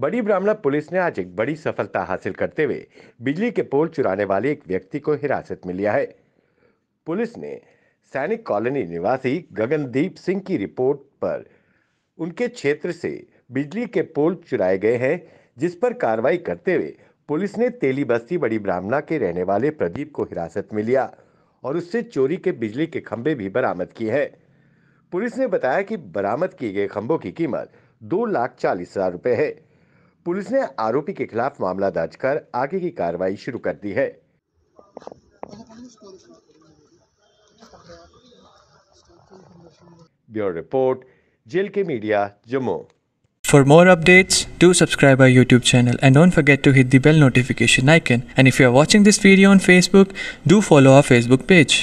बड़ी ब्राह्मणा पुलिस ने आज एक बड़ी सफलता हासिल करते हुए बिजली के पोल चुराने वाले एक व्यक्ति को हिरासत में लिया है पुलिस ने सैनिक कॉलोनी निवासी गगनदीप सिंह की रिपोर्ट पर उनके क्षेत्र से बिजली के पोल चुराए गए हैं जिस पर कार्रवाई करते हुए पुलिस ने तेली बस्ती बड़ी ब्राह्मणा के रहने वाले प्रदीप को हिरासत में लिया और उससे चोरी के बिजली के खंभे भी बरामद किए हैं पुलिस ने बताया कि बरामद किए गए खंभों की कीमत दो लाख चालीस हजार रुपये है पुलिस ने आरोपी के खिलाफ मामला दर्ज कर आगे की कार्रवाई शुरू कर दी है ब्यूरो रिपोर्ट जेल के media Jammu For more updates, do subscribe our YouTube channel and don't forget to hit the bell notification icon. And if you are watching this video on Facebook, do follow our Facebook page.